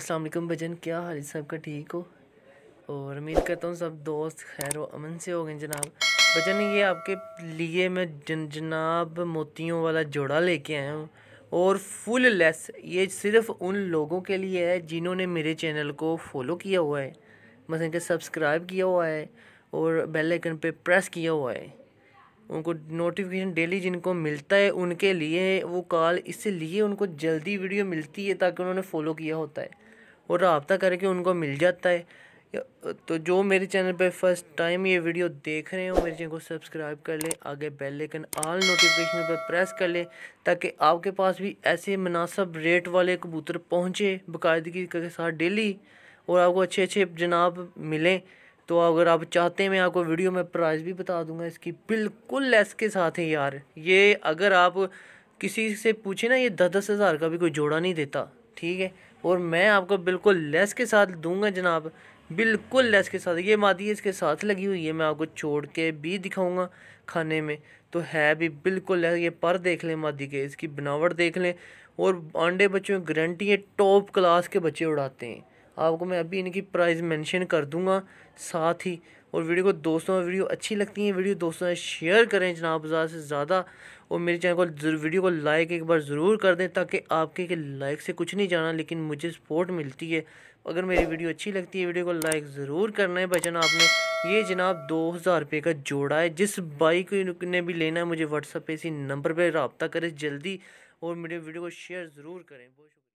अस्सलाम वालेकुम भजन क्या हाल है सबका ठीक हो और उम्मीद करता हूँ सब दोस्त खैर अमन से हो गए जनाब भजन ये आपके लिए मैं जन जनाब मोतियों वाला जोड़ा लेके आया हूँ और फुल लेस ये सिर्फ उन लोगों के लिए है जिन्होंने मेरे चैनल को फॉलो किया हुआ है मतलब कि सब्सक्राइब किया हुआ है और बेल आइकन पे प्रेस किया हुआ है उनको नोटिफिकेशन डेली जिनको मिलता है उनके लिए वो कॉल इसलिए उनको जल्दी वीडियो मिलती है ताकि उन्होंने फॉलो किया होता है और रबता करके उनको मिल जाता है तो जो मेरे चैनल पर फर्स्ट टाइम ये वीडियो देख रहे हो मेरे चैनल को सब्सक्राइब कर लें आगे बेल लेकिन ऑल नोटिफिकेशन पर प्रेस कर लें ताकि आपके पास भी ऐसे मुनासब रेट वाले कबूतर पहुँचे बाकायदगी के साथ डेली और आपको अच्छे अच्छे जनाब मिलें तो अगर आप चाहते हैं मैं आपको वीडियो में प्राइस भी बता दूंगा इसकी बिल्कुल लेस के साथ है यार ये अगर आप किसी से पूछे ना ये दस दस हज़ार का भी कोई जोड़ा नहीं देता ठीक है और मैं आपको बिल्कुल लेस के साथ दूंगा जनाब बिल्कुल लेस के साथ ये मादी इसके साथ लगी हुई है मैं आपको छोड़ के भी दिखाऊँगा खाने में तो है भी बिल्कुल लेस ये पर देख लें मादी के इसकी बनावट देख लें और अंडे बच्चों में गारंटी है टॉप क्लास के बच्चे उड़ाते हैं आपको मैं अभी इनकी प्राइस मेंशन कर दूंगा साथ ही और वीडियो को दोस्तों वीडियो अच्छी लगती है वीडियो दोस्तों शेयर करें जनाब ज़्यादा से ज़्यादा और मेरे चैनल को वीडियो को लाइक एक बार ज़रूर कर दें ताकि आपके के लाइक से कुछ नहीं जाना लेकिन मुझे सपोर्ट मिलती है अगर मेरी वीडियो अच्छी लगती है वीडियो को लाइक ज़रूर करना है भाई आपने ये जनाब दो हज़ार रुपये का जोड़ा है जिस बाइक ने भी लेना है मुझे व्हाट्सअप पे इसी नंबर पर रबता करें जल्दी और मेरे वीडियो को शेयर ज़रूर करें बहुत